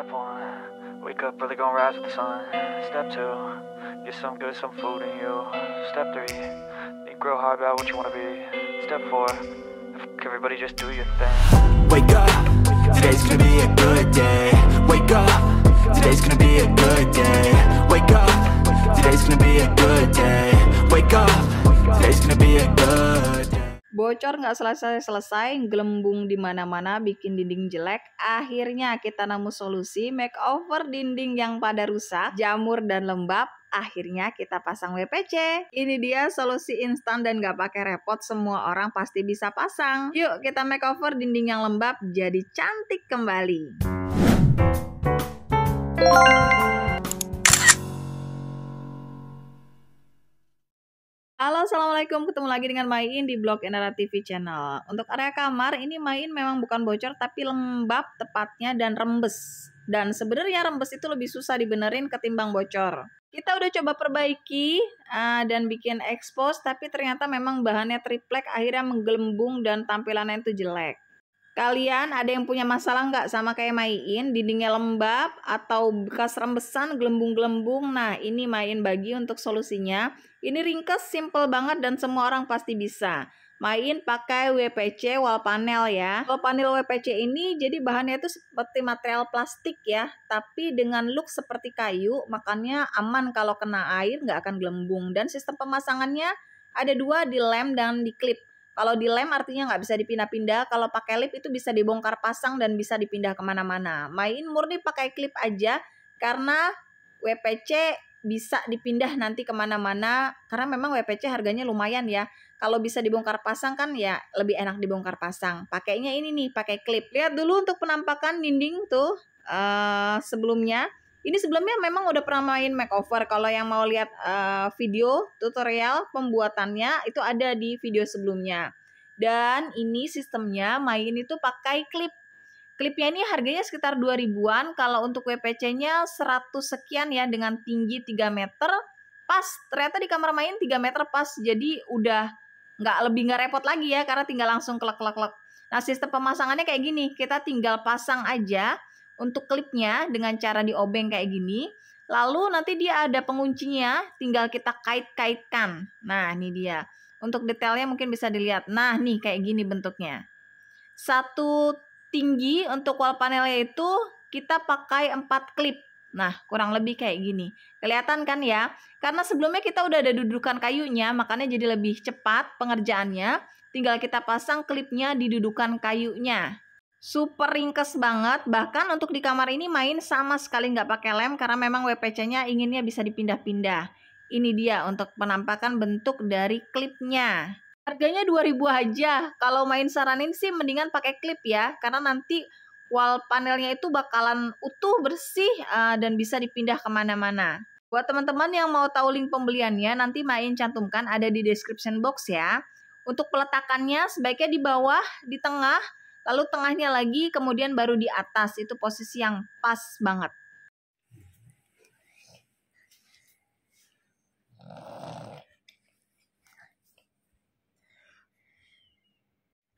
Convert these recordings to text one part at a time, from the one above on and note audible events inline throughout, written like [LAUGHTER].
Step one, wake up early, gonna rise with the sun. Step two, get some good, some food in you. Step three, think real hard about what you wanna be. Step four, everybody just do your thing. Wake up, today's gonna be a good day. Wake up, today's gonna be a good day. Wake up, today's gonna be a good day. Wake up, today's gonna be a good Bocor nggak selesai-selesai, gelembung di mana-mana, bikin dinding jelek. Akhirnya kita nemu solusi makeover dinding yang pada rusak, jamur dan lembab. Akhirnya kita pasang WPC. Ini dia solusi instan dan gak pakai repot semua orang pasti bisa pasang. Yuk kita makeover dinding yang lembab jadi cantik kembali. Halo, Assalamualaikum. Ketemu lagi dengan Main di blog Enara TV Channel. Untuk area kamar, ini Main memang bukan bocor, tapi lembab tepatnya dan rembes. Dan sebenarnya rembes itu lebih susah dibenerin ketimbang bocor. Kita udah coba perbaiki uh, dan bikin expose, tapi ternyata memang bahannya triplek akhirnya menggelembung dan tampilannya itu jelek. Kalian ada yang punya masalah nggak sama kayak Maiin? Dindingnya lembab atau bekas rembesan, gelembung-gelembung? Nah, ini main bagi untuk solusinya. Ini ringkes, simple banget dan semua orang pasti bisa. Main pakai WPC wall panel ya. Wall panel WPC ini jadi bahannya itu seperti material plastik ya, tapi dengan look seperti kayu, makanya aman kalau kena air nggak akan gelembung. Dan sistem pemasangannya ada dua di lem dan di clip. Kalau di lem artinya nggak bisa dipindah-pindah. Kalau pakai lip itu bisa dibongkar pasang dan bisa dipindah kemana-mana. Main murni pakai klip aja karena WPC bisa dipindah nanti kemana-mana karena memang WPC harganya lumayan ya kalau bisa dibongkar pasang kan ya lebih enak dibongkar pasang pakainya ini nih pakai klip lihat dulu untuk penampakan dinding tuh uh, sebelumnya ini sebelumnya memang udah pernah main makeover. Kalau yang mau lihat uh, video tutorial pembuatannya itu ada di video sebelumnya. Dan ini sistemnya main itu pakai klip. Klipnya ini harganya sekitar 2000 ribuan. kalau untuk WPC-nya 100 sekian ya dengan tinggi 3 meter. Pas, ternyata di kamar main 3 meter pas, jadi udah nggak lebih nggak repot lagi ya karena tinggal langsung kelak kelak. Nah sistem pemasangannya kayak gini, kita tinggal pasang aja untuk klipnya dengan cara diobeng kayak gini. Lalu nanti dia ada penguncinya, tinggal kita kait-kaitkan. Nah, ini dia. Untuk detailnya mungkin bisa dilihat. Nah, nih kayak gini bentuknya. Satu tinggi untuk wall panelnya itu kita pakai 4 klip. Nah, kurang lebih kayak gini. Kelihatan kan ya? Karena sebelumnya kita udah ada dudukan kayunya, makanya jadi lebih cepat pengerjaannya. Tinggal kita pasang klipnya di dudukan kayunya super ringkes banget bahkan untuk di kamar ini main sama sekali nggak pakai lem karena memang WPC-nya inginnya bisa dipindah-pindah ini dia untuk penampakan bentuk dari klipnya harganya 2000 aja kalau main saranin sih mendingan pakai klip ya karena nanti wall panelnya itu bakalan utuh bersih uh, dan bisa dipindah kemana-mana buat teman-teman yang mau tahu link pembeliannya nanti main cantumkan ada di description box ya untuk peletakannya sebaiknya di bawah di tengah lalu tengahnya lagi kemudian baru di atas itu posisi yang pas banget.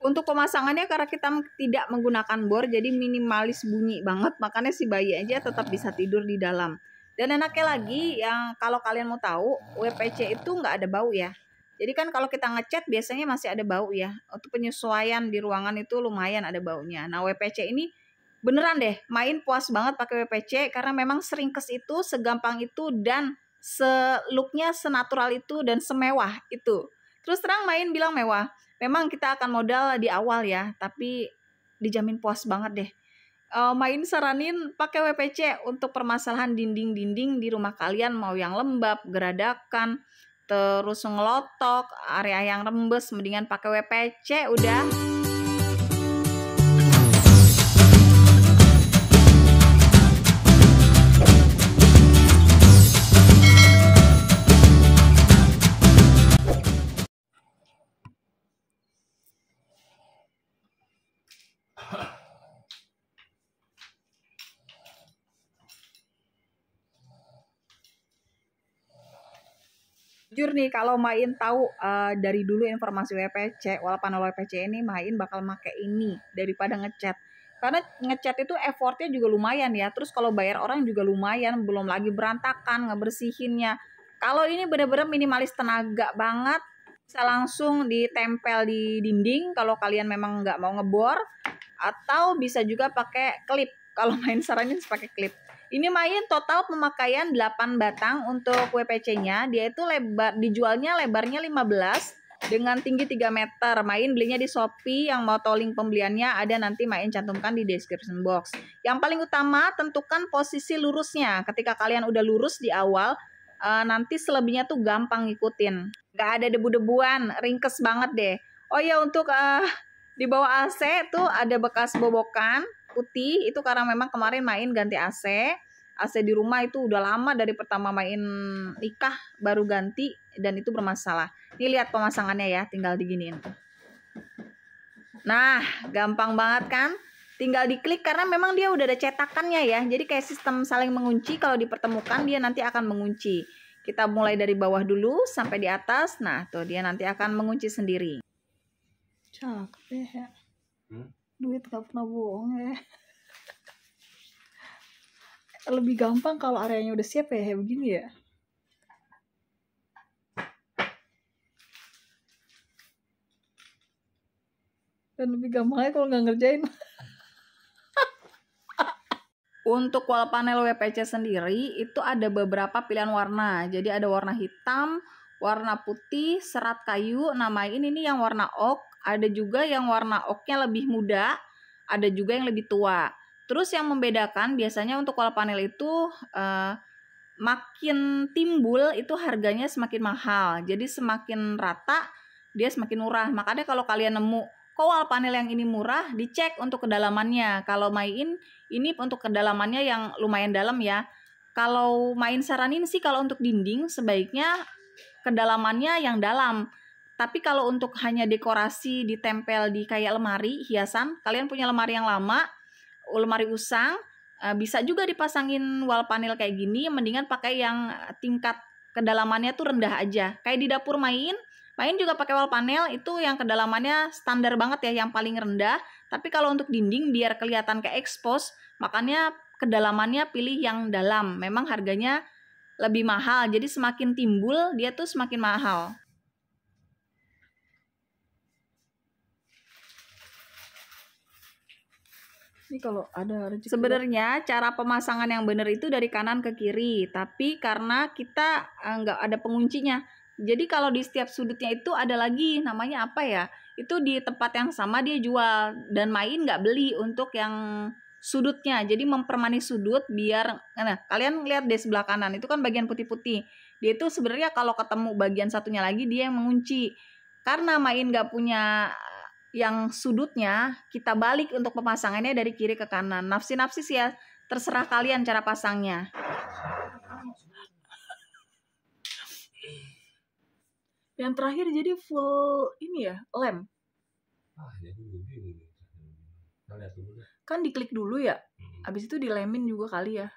Untuk pemasangannya karena kita tidak menggunakan bor jadi minimalis bunyi banget makanya si bayi aja tetap bisa tidur di dalam. Dan enaknya lagi yang kalau kalian mau tahu WPC itu nggak ada bau ya. Jadi kan kalau kita ngecat biasanya masih ada bau ya. Untuk penyesuaian di ruangan itu lumayan ada baunya. Nah WPC ini beneran deh main puas banget pakai WPC karena memang seringkes itu, segampang itu dan seluknya senatural itu dan semewah itu. Terus terang main bilang mewah. Memang kita akan modal di awal ya, tapi dijamin puas banget deh. Uh, main saranin pakai WPC untuk permasalahan dinding-dinding di rumah kalian mau yang lembab, geradakan, terus ngelotok area yang rembes mendingan pakai WPC udah jujur nih kalau Main tahu uh, dari dulu informasi WPC, walaupun WPC ini Main bakal make ini daripada ngechat. Karena ngechat itu effortnya juga lumayan ya. Terus kalau bayar orang juga lumayan, belum lagi berantakan ngebersihinnya. Kalau ini bener-bener minimalis tenaga banget, bisa langsung ditempel di dinding kalau kalian memang nggak mau ngebor atau bisa juga pakai klip. Kalau main saranin pakai klip ini main total pemakaian 8 batang untuk WPC-nya. Dia itu lebar dijualnya lebarnya 15 dengan tinggi 3 meter. Main belinya di Shopee, yang mau toling pembeliannya ada nanti main cantumkan di description box. Yang paling utama tentukan posisi lurusnya. Ketika kalian udah lurus di awal, eh, nanti selebihnya tuh gampang ngikutin. Gak ada debu-debuan, ringkes banget deh. Oh ya untuk uh, di bawah AC tuh ada bekas bobokan putih itu karena memang kemarin main ganti AC AC di rumah itu udah lama dari pertama main nikah baru ganti dan itu bermasalah ini lihat pemasangannya ya tinggal diginiin nah gampang banget kan tinggal diklik karena memang dia udah ada cetakannya ya jadi kayak sistem saling mengunci kalau dipertemukan dia nanti akan mengunci kita mulai dari bawah dulu sampai di atas nah tuh dia nanti akan mengunci sendiri cakep ya hmm? duit gak pernah bohong ya [LAUGHS] lebih gampang kalau areanya udah siap ya kayak begini ya dan lebih gampangnya kalau nggak ngerjain [LAUGHS] untuk wall panel WPC sendiri itu ada beberapa pilihan warna. Jadi ada warna hitam, warna putih, serat kayu. nama ini nih yang warna oak ada juga yang warna oknya lebih muda, ada juga yang lebih tua. Terus yang membedakan biasanya untuk wall panel itu eh, makin timbul itu harganya semakin mahal. Jadi semakin rata dia semakin murah. Makanya kalau kalian nemu kok wall panel yang ini murah, dicek untuk kedalamannya. Kalau main ini untuk kedalamannya yang lumayan dalam ya. Kalau main saranin sih kalau untuk dinding sebaiknya kedalamannya yang dalam tapi kalau untuk hanya dekorasi ditempel di kayak lemari hiasan, kalian punya lemari yang lama, lemari usang, eh, bisa juga dipasangin wall panel kayak gini, mendingan pakai yang tingkat kedalamannya tuh rendah aja. Kayak di dapur main, main juga pakai wall panel itu yang kedalamannya standar banget ya, yang paling rendah. Tapi kalau untuk dinding biar kelihatan kayak expose, makanya kedalamannya pilih yang dalam. Memang harganya lebih mahal, jadi semakin timbul dia tuh semakin mahal. kalau ada rezeki. Ya? Sebenarnya cara pemasangan yang benar itu dari kanan ke kiri, tapi karena kita eh, nggak ada penguncinya. Jadi kalau di setiap sudutnya itu ada lagi namanya apa ya? Itu di tempat yang sama dia jual dan main nggak beli untuk yang sudutnya. Jadi mempermanis sudut biar nah, nah kalian lihat di sebelah kanan itu kan bagian putih-putih. Dia itu sebenarnya kalau ketemu bagian satunya lagi dia yang mengunci. Karena main nggak punya yang sudutnya kita balik untuk pemasangannya dari kiri ke kanan. Nafsi-nafsi sih ya, terserah kalian cara pasangnya. Yang terakhir jadi full ini ya, lem. Ah, nah, kan diklik dulu ya. Habis hmm. itu dilemin juga kali ya.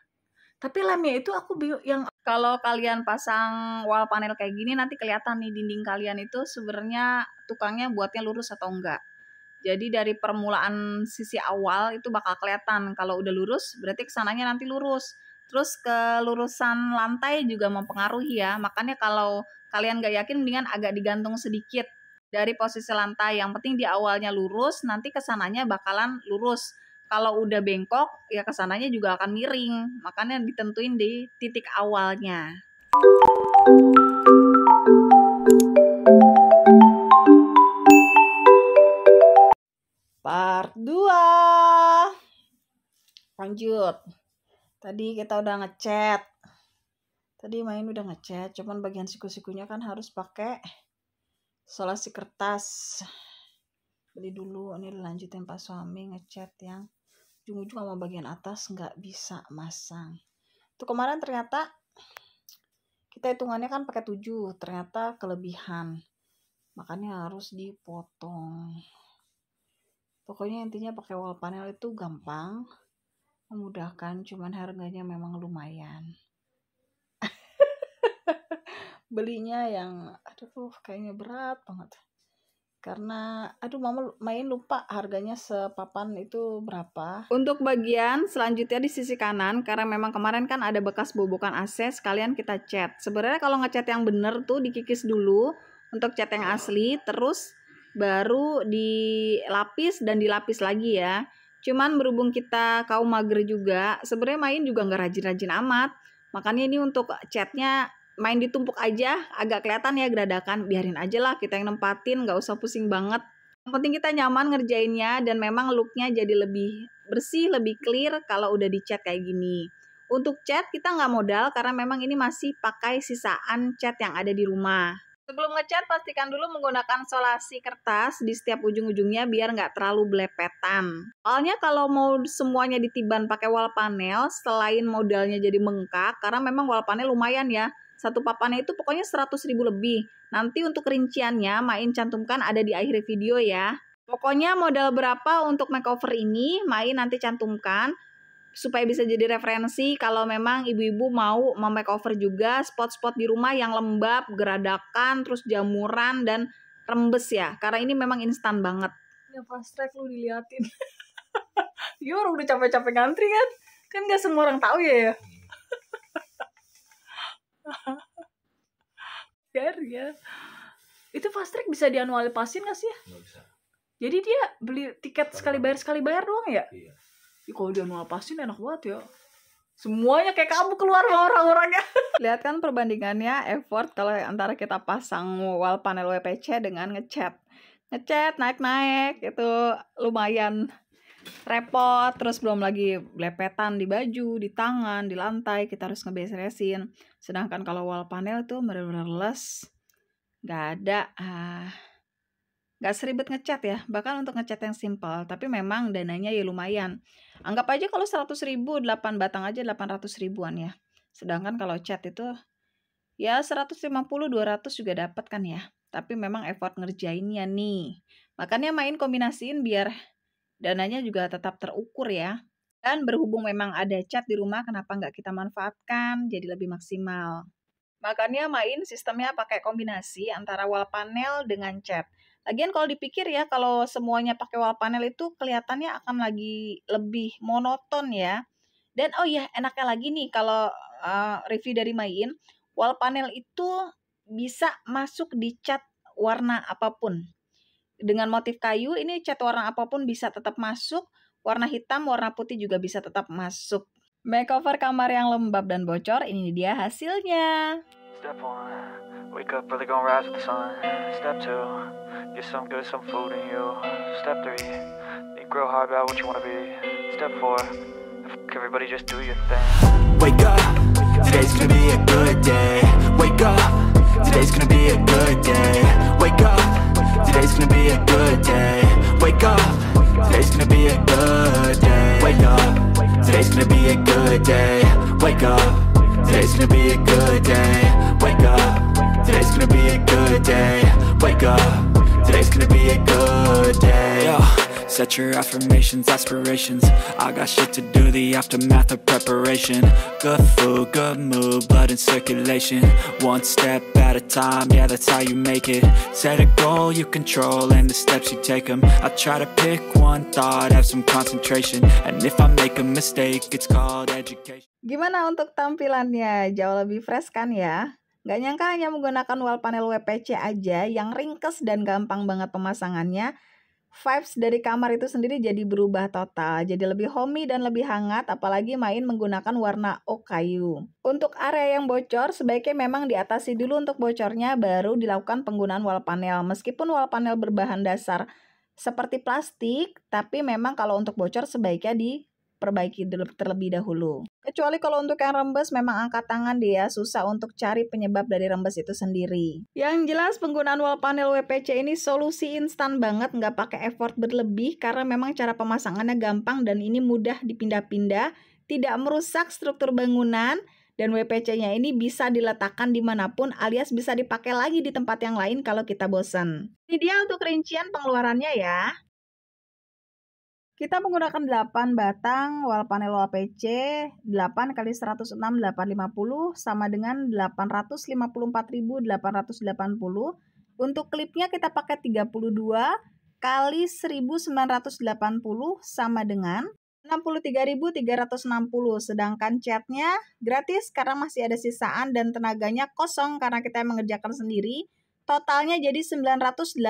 Tapi lemnya itu aku yang kalau kalian pasang wall panel kayak gini nanti kelihatan nih dinding kalian itu sebenarnya tukangnya buatnya lurus atau enggak. Jadi dari permulaan sisi awal itu bakal kelihatan kalau udah lurus berarti kesananya nanti lurus. Terus kelurusan lantai juga mempengaruhi ya. Makanya kalau kalian gak yakin mendingan agak digantung sedikit dari posisi lantai. Yang penting di awalnya lurus, nanti kesananya bakalan lurus. Kalau udah bengkok, ya kesananya juga akan miring. Makanya ditentuin di titik awalnya. part 2 lanjut tadi kita udah ngechat tadi main udah ngechat cuman bagian siku-sikunya kan harus pakai solasi kertas beli dulu ini lanjutin pak suami ngechat yang ujung-ujung sama bagian atas nggak bisa masang itu kemarin ternyata kita hitungannya kan pakai 7 ternyata kelebihan makanya harus dipotong pokoknya intinya pakai wall panel itu gampang memudahkan cuman harganya memang lumayan [LAUGHS] belinya yang aduh kayaknya berat banget karena aduh mama main lupa harganya sepapan itu berapa untuk bagian selanjutnya di sisi kanan karena memang kemarin kan ada bekas bubukan AC sekalian kita cat sebenarnya kalau ngecat yang bener tuh dikikis dulu untuk cat yang asli terus baru dilapis dan dilapis lagi ya. Cuman berhubung kita kaum mager juga, sebenarnya main juga nggak rajin-rajin amat. Makanya ini untuk catnya main ditumpuk aja, agak kelihatan ya gradakan. Biarin aja lah kita yang nempatin, nggak usah pusing banget. Yang penting kita nyaman ngerjainnya dan memang looknya jadi lebih bersih, lebih clear kalau udah dicat kayak gini. Untuk cat kita nggak modal karena memang ini masih pakai sisaan cat yang ada di rumah. Sebelum ngecat, pastikan dulu menggunakan solasi kertas di setiap ujung-ujungnya biar nggak terlalu belepetan. Soalnya kalau mau semuanya ditiban pakai wall panel, selain modalnya jadi mengkak karena memang wall panel lumayan ya. Satu papannya itu pokoknya 100 ribu lebih. Nanti untuk rinciannya, Main cantumkan ada di akhir video ya. Pokoknya modal berapa untuk makeover ini, Main nanti cantumkan supaya bisa jadi referensi kalau memang ibu-ibu mau over juga spot-spot di rumah yang lembab, geradakan, terus jamuran dan rembes ya. Karena ini memang instan banget. Ya fast track lu diliatin. Yor [LAUGHS] udah capek-capek ngantri kan? Kan gak semua orang tahu ya ya. [LAUGHS] Biar ya. Itu fast track bisa dianualipasin gak sih? Ya? Gak bisa. Jadi dia beli tiket sekali bayar sekali bayar doang ya? Iya kalau dia nulapasin enak banget ya semuanya kayak kamu keluar sama orang-orangnya [LAUGHS] lihat kan perbandingannya effort kalau antara kita pasang wall panel WPC dengan ngecat ngecat naik-naik itu lumayan repot terus belum lagi lepetan di baju di tangan di lantai kita harus ngebesresin. sedangkan kalau wall panel itu bener-bener les nggak ada ah Gak seribet ngecat ya, bahkan untuk ngecat yang simple, tapi memang dananya ya lumayan. Anggap aja kalau 100 ribu, 8 batang aja 800 ribuan ya. Sedangkan kalau cat itu ya 150-200 juga dapat kan ya. Tapi memang effort ngerjainnya nih. Makanya main kombinasiin biar dananya juga tetap terukur ya. Dan berhubung memang ada cat di rumah, kenapa nggak kita manfaatkan jadi lebih maksimal. Makanya main sistemnya pakai kombinasi antara wall panel dengan cat. Lagian kalau dipikir ya kalau semuanya pakai wall panel itu kelihatannya akan lagi lebih monoton ya. Dan oh iya enaknya lagi nih kalau uh, review dari Main, wall panel itu bisa masuk di cat warna apapun. Dengan motif kayu ini cat warna apapun bisa tetap masuk, warna hitam, warna putih juga bisa tetap masuk. Makeover kamar yang lembab dan bocor, ini dia hasilnya. Step one. Wake up early, gonna rise with the sun. Step two, get some good, some food in you. Step three, think real hard about what you wanna be. Step four, everybody, just do your thing. Wake up, today's gonna be a good day. Wake up, today's gonna be a good day. Wake up, today's gonna be a good day. Wake up, today's gonna be a good day. Wake up, today's gonna be a good day. Wake up, today's gonna be a good day. Wake up. Today's gonna be a good day Wake up Today's gonna be a good day Yo, Set your affirmations, aspirations I got shit to do, the aftermath of preparation Good food, good mood, blood in circulation One step at a time, yeah that's how you make it Set a goal you control and the steps you take them I try to pick one thought, have some concentration And if I make a mistake, it's called education Gimana untuk tampilannya? Jauh lebih fresh kan ya? Gak nyangka hanya menggunakan wall panel WPC aja yang ringkes dan gampang banget pemasangannya. Vibes dari kamar itu sendiri jadi berubah total, jadi lebih homey dan lebih hangat apalagi main menggunakan warna oak kayu. Untuk area yang bocor sebaiknya memang diatasi dulu untuk bocornya baru dilakukan penggunaan wall panel. Meskipun wall panel berbahan dasar seperti plastik, tapi memang kalau untuk bocor sebaiknya di perbaiki dulu terlebih dahulu. Kecuali kalau untuk yang rembes memang angkat tangan dia susah untuk cari penyebab dari rembes itu sendiri. Yang jelas penggunaan wall panel WPC ini solusi instan banget nggak pakai effort berlebih karena memang cara pemasangannya gampang dan ini mudah dipindah-pindah, tidak merusak struktur bangunan, dan WPC-nya ini bisa diletakkan dimanapun alias bisa dipakai lagi di tempat yang lain kalau kita bosan. Ini dia untuk rincian pengeluarannya ya. Kita menggunakan 8 batang wall panel APC 8 kali 106 850 sama dengan 854.880. Untuk klipnya kita pakai 32 kali 1980 sama dengan 63.360 sedangkan catnya gratis karena masih ada sisaan dan tenaganya kosong karena kita mengerjakan sendiri. Totalnya jadi 918.000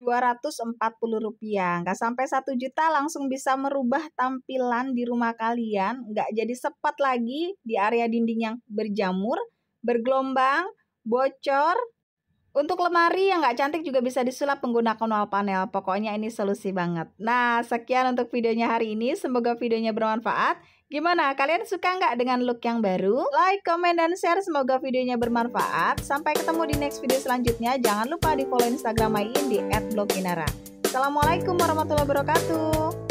240 rupiah, Nggak sampai 1 juta langsung bisa merubah tampilan di rumah kalian. Nggak jadi sepat lagi di area dinding yang berjamur, bergelombang, bocor. Untuk lemari yang nggak cantik juga bisa disulap menggunakan wall panel. Pokoknya ini solusi banget. Nah, sekian untuk videonya hari ini. Semoga videonya bermanfaat. Gimana? Kalian suka nggak dengan look yang baru? Like, comment, dan share. Semoga videonya bermanfaat. Sampai ketemu di next video selanjutnya. Jangan lupa di follow Instagram Maiin di @bloginara. Assalamualaikum warahmatullahi wabarakatuh.